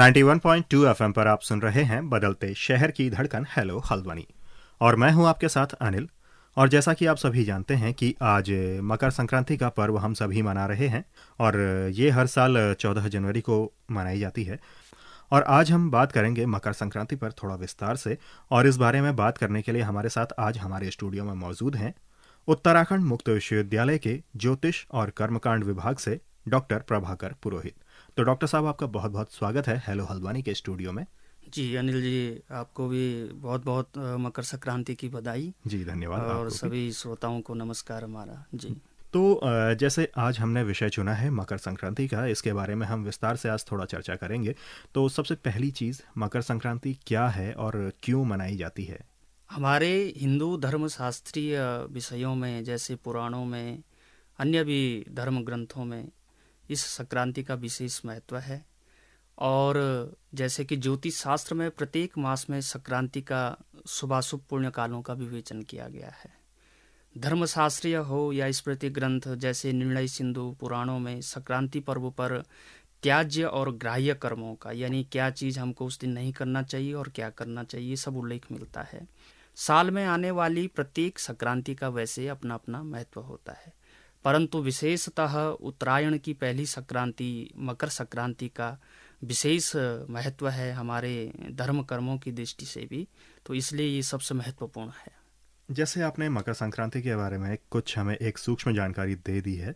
91.2 FM पर आप सुन रहे हैं बदलते शहर की धड़कन हेलो हल्द्वानी और मैं हूं आपके साथ अनिल और जैसा कि आप सभी जानते हैं कि आज मकर संक्रांति का पर्व हम सभी मना रहे हैं और ये हर साल 14 जनवरी को मनाई जाती है और आज हम बात करेंगे मकर संक्रांति पर थोड़ा विस्तार से और इस बारे में बात करने के लिए हमारे साथ आज हमारे स्टूडियो में मौजूद हैं उत्तराखंड मुक्त विश्वविद्यालय के ज्योतिष और कर्मकांड विभाग से डॉक्टर प्रभाकर पुरोहित तो डॉक्टर साहब आपका बहुत बहुत स्वागत है हेलो हल्द्वानी के स्टूडियो में जी अनिल जी आपको भी बहुत बहुत मकर संक्रांति की बधाई जी धन्यवाद और सभी श्रोताओं को नमस्कार हमारा जी तो जैसे आज हमने विषय चुना है मकर संक्रांति का इसके बारे में हम विस्तार से आज थोड़ा चर्चा करेंगे तो सबसे पहली चीज़ मकर संक्रांति क्या है और क्यों मनाई जाती है हमारे हिंदू धर्म शास्त्रीय विषयों में जैसे पुराणों में अन्य भी धर्म ग्रंथों में इस संक्रांति का विशेष महत्व है और जैसे कि ज्योतिष शास्त्र में प्रत्येक मास में संक्रांति का शुभाशुभ पुण्य कालों का विवेचन किया गया है धर्मशास्त्रीय हो या स्मृति ग्रंथ जैसे निर्णय सिंधु पुराणों में संक्रांति पर्व पर त्याज्य और ग्राह्य कर्मों का यानी क्या चीज़ हमको उस दिन नहीं करना चाहिए और क्या करना चाहिए सब उल्लेख मिलता है साल में आने वाली प्रत्येक संक्रांति का वैसे अपना अपना महत्व होता है परंतु विशेषतः उत्तरायण की पहली संक्रांति मकर संक्रांति का विशेष महत्व है हमारे धर्म कर्मों की दृष्टि से भी तो इसलिए ये सबसे महत्वपूर्ण है जैसे आपने मकर संक्रांति के बारे में कुछ हमें एक सूक्ष्म जानकारी दे दी है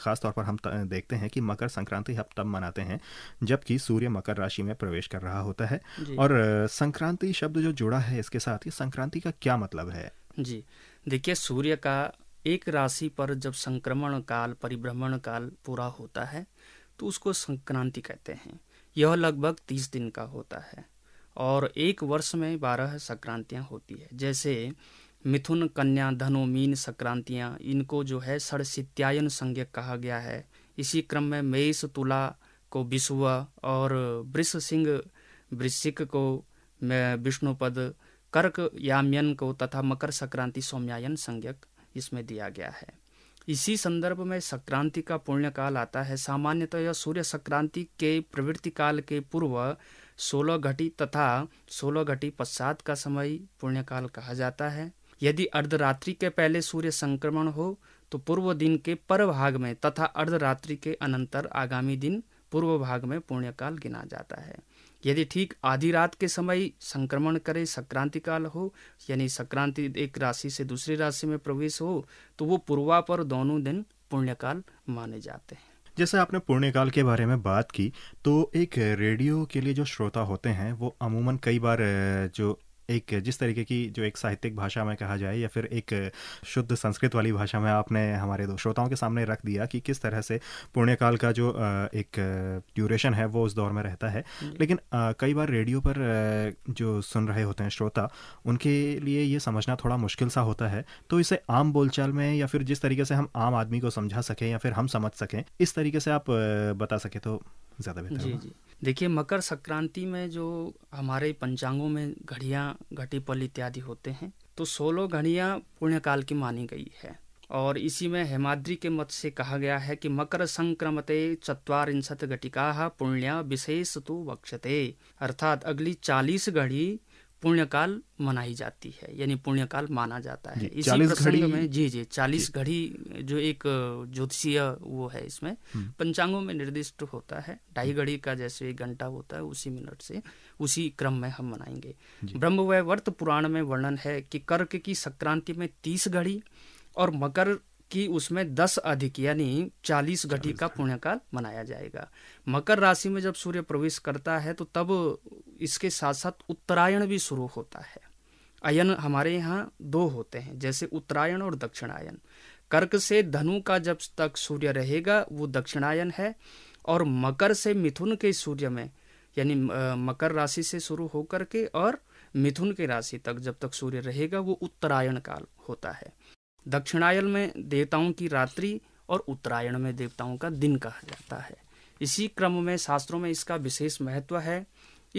खास तौर पर हम देखते हैं कि मकर संक्रांति हम तब मनाते हैं जबकि सूर्य मकर राशि में प्रवेश कर रहा होता है और संक्रांति शब्द जो जुड़ा है इसके साथ ही संक्रांति का क्या मतलब है जी देखिए सूर्य का एक राशि पर जब संक्रमण काल परिभ्रमण काल पूरा होता है तो उसको संक्रांति कहते हैं यह लगभग तीस दिन का होता है और एक वर्ष में बारह संक्रांतियाँ होती है जैसे मिथुन कन्या धनु मीन संक्रांतियाँ इनको जो है सड़सित्यायन संज्ञक कहा गया है इसी क्रम में मेष तुला को विश्वा और वृष सिंह वृश्चिक को विष्णुपद कर्क याम्यन को तथा मकर संक्रांति सौम्यायन संज्ञक इसमें दिया गया है इसी संदर्भ में संक्रांति का पुण्यकाल आता है सामान्यतः यह सूर्य संक्रांति के प्रवृत्ति काल के पूर्व सोलह घटी तथा सोलह घटी पश्चात का समय पुण्यकाल कहा जाता है यदि अर्धरात्रि के पहले सूर्य संक्रमण हो तो पूर्व दिन के पर भाग में तथा अर्धरात्रि के अनंतर आगामी दिन पूर्व भाग में पुण्यकाल गिना जाता है यदि ठीक आधी रात के समय संक्रमण करे संक्रांति काल हो यानी संक्रांति एक राशि से दूसरी राशि में प्रवेश हो तो वो पूर्वा पर दोनों दिन पुण्यकाल माने जाते हैं जैसे आपने पुण्यकाल के बारे में बात की तो एक रेडियो के लिए जो श्रोता होते हैं वो अमूमन कई बार जो एक जिस तरीके की जो एक साहित्यिक भाषा में कहा जाए या फिर एक शुद्ध संस्कृत वाली भाषा में आपने हमारे दो श्रोताओं के सामने रख दिया कि किस तरह से पुण्यकाल का जो एक ड्यूरेशन है वो उस दौर में रहता है लेकिन कई बार रेडियो पर जो सुन रहे होते हैं श्रोता उनके लिए ये समझना थोड़ा मुश्किल सा होता है तो इसे आम बोलचाल में या फिर जिस तरीके से हम आम आदमी को समझा सकें या फिर हम समझ सकें इस तरीके से आप बता सकें तो ज़्यादा बेहतर जी जी देखिए मकर संक्रांति में जो हमारे पंचांगों में घड़ियाँ घटी पल इत्यादि होते हैं तो सोलह घड़ियाँ पुण्यकाल की मानी गई है और इसी में हेमाद्री के मत से कहा गया है कि मकर संक्रमते चतवारिंशत घटिका पुण्य विशेष तो वक्षते अर्थात अगली चालीस घड़ी पुण्यकाल मनाई जाती है यानी पुण्यकाल माना जाता है इसी प्रसंग में जी जी चालीस घड़ी जो एक ज्योतिषीय वो है इसमें हम्म। पंचांगों में निर्दिष्ट होता है ढाई हम्म। घड़ी का जैसे एक घंटा होता है उसी मिनट से उसी क्रम में हम मनाएंगे ब्रह्मवैवर्त पुराण में वर्णन है कि कर्क की संक्रांति में तीस घड़ी और मकर कि उसमें दस अधिक यानी चालीस घटी का पुण्यकाल मनाया जाएगा मकर राशि में जब सूर्य प्रवेश करता है तो तब इसके साथ साथ उत्तरायण भी शुरू होता है अयन हमारे यहाँ दो होते हैं जैसे उत्तरायण और दक्षिणायन कर्क से धनु का जब तक सूर्य रहेगा वो दक्षिणायन है और मकर से मिथुन के सूर्य में यानी मकर राशि से शुरू होकर के और मिथुन के राशि तक जब तक सूर्य रहेगा वो उत्तरायण काल होता है दक्षिणायन में देवताओं की रात्रि और उत्तरायण में देवताओं का दिन कहा जाता है इसी क्रम में शास्त्रों में इसका विशेष महत्व है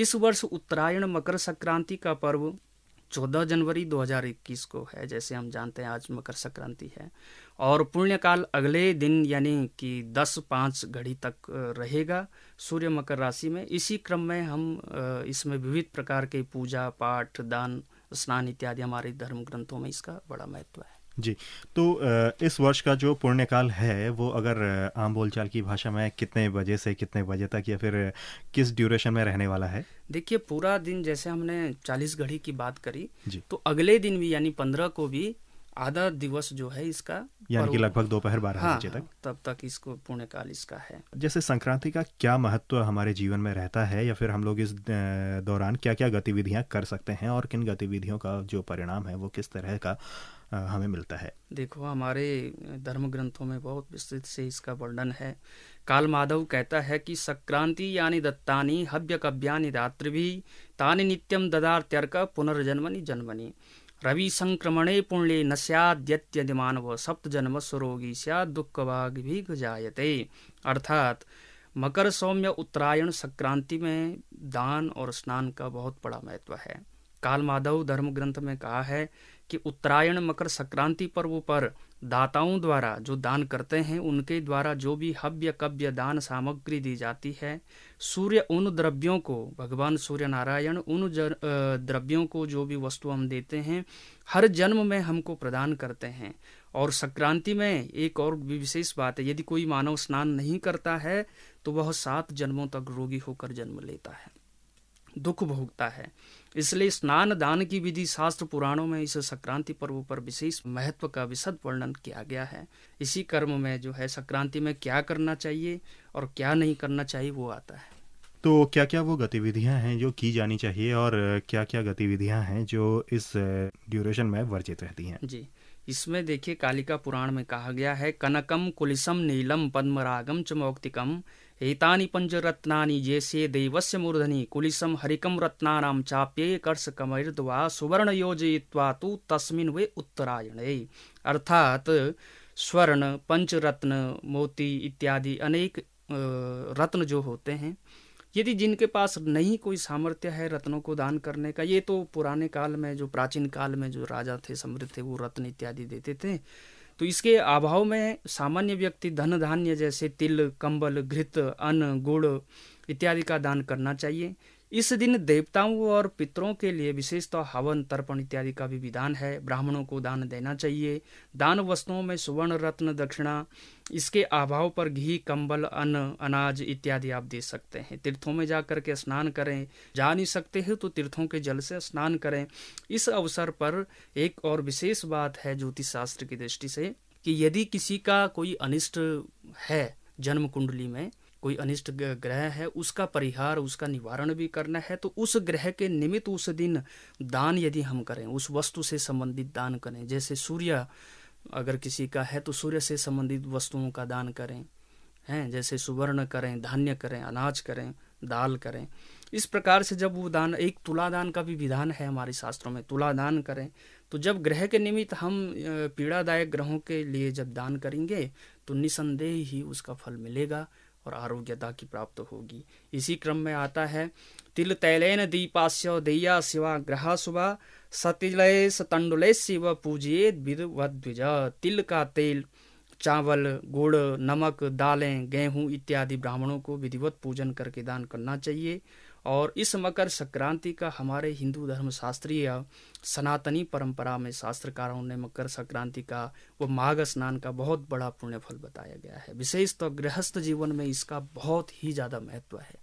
इस वर्ष उत्तरायण मकर संक्रांति का पर्व 14 जनवरी 2021 को है जैसे हम जानते हैं आज मकर संक्रांति है और पुण्यकाल अगले दिन यानी कि 10 पाँच घड़ी तक रहेगा सूर्य मकर राशि में इसी क्रम में हम इसमें विविध प्रकार के पूजा पाठ दान स्नान इत्यादि हमारे धर्म ग्रंथों में इसका बड़ा महत्व है जी तो इस वर्ष का जो पुण्यकाल है वो अगर आम बोलचाल की भाषा में कितने बजे से कितने बजे तक या फिर किस ड्यूरेशन में रहने वाला है देखिए पूरा दिन जैसे हमने चालीस घड़ी की बात करी जी तो अगले दिन भी यानी पंद्रह को भी आधा दिवस जो है इसका यानी कि लगभग दोपहर बारह हाँ, बजे तक हाँ, तब तक इसको पुण्यकाल इसका है जैसे संक्रांति का क्या महत्व हमारे जीवन में रहता है या फिर हम लोग इस दौरान क्या क्या गतिविधियां कर सकते हैं और किन गतिविधियों का जो परिणाम है वो किस तरह का हमें मिलता है देखो हमारे धर्म ग्रंथों में बहुत विस्तृत से इसका वर्णन है काल माधव कहता है कि संक्रांति यानी दत्तानी हव्य कव्यानि रात्रि तानि नित्यम त्यर्क पुनर्जन्मनि जन्मनि रवि संक्रमणे पुण्य न सद्यत्यदि मानव सप्त जन्म स्वरोगी सद दुख भाग भी गजायते अर्थात मकर सौम्य उत्तरायण संक्रांति में दान और स्नान का बहुत बड़ा महत्व है काल माधव धर्म ग्रंथ में कहा है कि उत्तरायण मकर संक्रांति पर्व पर दाताओं द्वारा जो दान करते हैं उनके द्वारा जो भी हव्य कव्य दान सामग्री दी जाती है सूर्य उन द्रव्यों को भगवान सूर्य नारायण उन द्रव्यों को जो भी वस्तु हम देते हैं हर जन्म में हमको प्रदान करते हैं और संक्रांति में एक और विशेष बात है यदि कोई मानव स्नान नहीं करता है तो वह सात जन्मों तक रोगी होकर जन्म लेता है दुख भोगता है इसलिए स्नान दान की विधि शास्त्र पुराणों में इस संक्रांति पर्व पर विशेष महत्व का विशद वर्णन किया गया है इसी कर्म में जो है संक्रांति में क्या करना चाहिए और क्या नहीं करना चाहिए वो आता है तो क्या क्या वो गतिविधियां हैं जो की जानी चाहिए और क्या क्या गतिविधियां हैं जो इस ड्यूरेशन में वर्जित रहती हैं जी इसमें देखिए कालिका पुराण में कहा गया है कनकम कुलिसम नीलम पद्मरागम चमौक्तिकम एतानि पञ्चरत्नानि येसे देवस्य मूर्धनि कुलिसं हरिकम रत्नानां चाप्ये सुवर्ण सुवर्णयोजयित्वा तु तस्मिन् वे उत्तरायणे अर्थात स्वर्ण पंचरत्न मोती इत्यादि अनेक रत्न जो होते हैं यदि जिनके पास नहीं कोई सामर्थ्य है रत्नों को दान करने का ये तो पुराने काल में जो प्राचीन काल में जो राजा थे समृद्ध थे वो रत्न इत्यादि देते थे तो इसके अभाव में सामान्य व्यक्ति धन धान्य जैसे तिल कंबल घृत अन्न गुड़ इत्यादि का दान करना चाहिए इस दिन देवताओं और पितरों के लिए विशेषतः तो हवन तर्पण इत्यादि का भी विधान है ब्राह्मणों को दान देना चाहिए दान वस्तुओं में सुवर्ण रत्न दक्षिणा इसके अभाव पर घी कंबल अन्न अनाज इत्यादि आप दे सकते हैं तीर्थों में जाकर के स्नान करें जा नहीं सकते हैं तो तीर्थों के जल से स्नान करें इस अवसर पर एक और विशेष बात है ज्योतिष शास्त्र की दृष्टि से कि यदि किसी का कोई अनिष्ट है जन्म कुंडली में कोई अनिष्ट ग्रह है उसका परिहार उसका निवारण भी करना है तो उस ग्रह के निमित्त उस दिन दान यदि हम करें उस वस्तु से संबंधित दान करें जैसे सूर्य अगर किसी का है तो सूर्य से संबंधित वस्तुओं का दान करें हैं जैसे सुवर्ण करें धान्य करें अनाज करें दाल करें इस प्रकार से जब वो दान एक तुला दान का भी विधान है हमारे शास्त्रों में तुला दान करें तो जब ग्रह के निमित्त हम पीड़ादायक ग्रहों के लिए जब दान करेंगे तो निसंदेह ही उसका फल मिलेगा और आरोग्यता की प्राप्त होगी इसी क्रम में आता है तिल तैलेन दीपास्य दैया शिवा ग्रह शुभा सतिलेश तंडुले शिव पूजिए विद्विज तिल का तेल चावल गुड़ नमक दालें गेहूं इत्यादि ब्राह्मणों को विधिवत पूजन करके दान करना चाहिए और इस मकर संक्रांति का हमारे हिंदू धर्म शास्त्रीय सनातनी परंपरा में शास्त्रकारों ने मकर संक्रांति का व माघ स्नान का बहुत बड़ा पुण्य फल बताया गया है विशेष तो गृहस्थ जीवन में इसका बहुत ही ज़्यादा महत्व है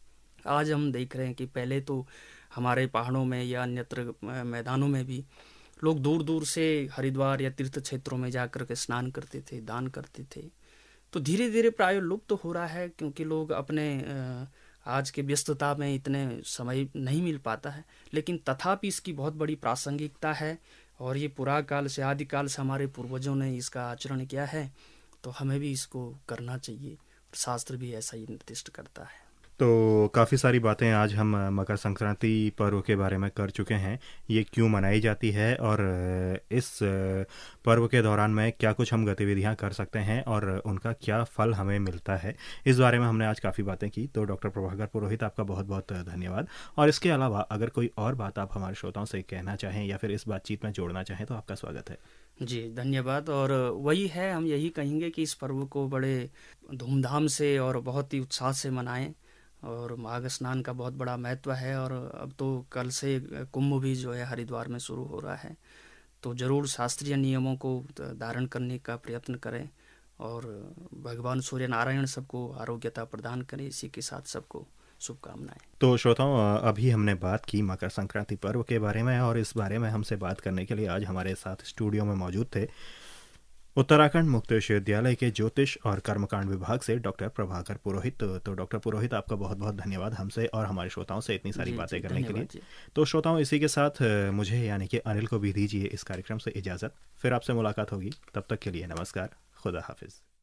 आज हम देख रहे हैं कि पहले तो हमारे पहाड़ों में या अन्यत्र मैदानों में भी लोग दूर दूर से हरिद्वार या तीर्थ क्षेत्रों में जा कर के स्नान करते थे दान करते थे तो धीरे धीरे प्राय लुप्त तो हो रहा है क्योंकि लोग अपने आ, आज के व्यस्तता में इतने समय नहीं मिल पाता है लेकिन तथापि इसकी बहुत बड़ी प्रासंगिकता है और ये पुराकाल से आदिकाल से हमारे पूर्वजों ने इसका आचरण किया है तो हमें भी इसको करना चाहिए शास्त्र भी ऐसा ही निर्दिष्ट करता है तो काफ़ी सारी बातें आज हम मकर संक्रांति पर्व के बारे में कर चुके हैं ये क्यों मनाई जाती है और इस पर्व के दौरान में क्या कुछ हम गतिविधियां कर सकते हैं और उनका क्या फल हमें मिलता है इस बारे में हमने आज काफ़ी बातें की तो डॉक्टर प्रभाकर पुरोहित आपका बहुत बहुत धन्यवाद और इसके अलावा अगर कोई और बात आप हमारे श्रोताओं से कहना चाहें या फिर इस बातचीत में जोड़ना चाहें तो आपका स्वागत है जी धन्यवाद और वही है हम यही कहेंगे कि इस पर्व को बड़े धूमधाम से और बहुत ही उत्साह से मनाएं और माघ स्नान का बहुत बड़ा महत्व है और अब तो कल से कुंभ भी जो है हरिद्वार में शुरू हो रहा है तो ज़रूर शास्त्रीय नियमों को धारण करने का प्रयत्न करें और भगवान सूर्य नारायण सबको आरोग्यता प्रदान करें इसी के साथ सबको शुभकामनाएं तो श्रोताओं अभी हमने बात की मकर संक्रांति पर्व के बारे में और इस बारे में हमसे बात करने के लिए आज हमारे साथ स्टूडियो में मौजूद थे उत्तराखंड मुक्त विश्वविद्यालय के ज्योतिष और कर्मकांड विभाग से डॉक्टर प्रभाकर पुरोहित तो डॉक्टर पुरोहित आपका बहुत बहुत धन्यवाद हमसे और हमारे श्रोताओं से इतनी सारी बातें करने के लिए तो श्रोताओं इसी के साथ मुझे यानी कि अनिल को भी दीजिए इस कार्यक्रम से इजाज़त फिर आपसे मुलाकात होगी तब तक के लिए नमस्कार खुदा हाफिज़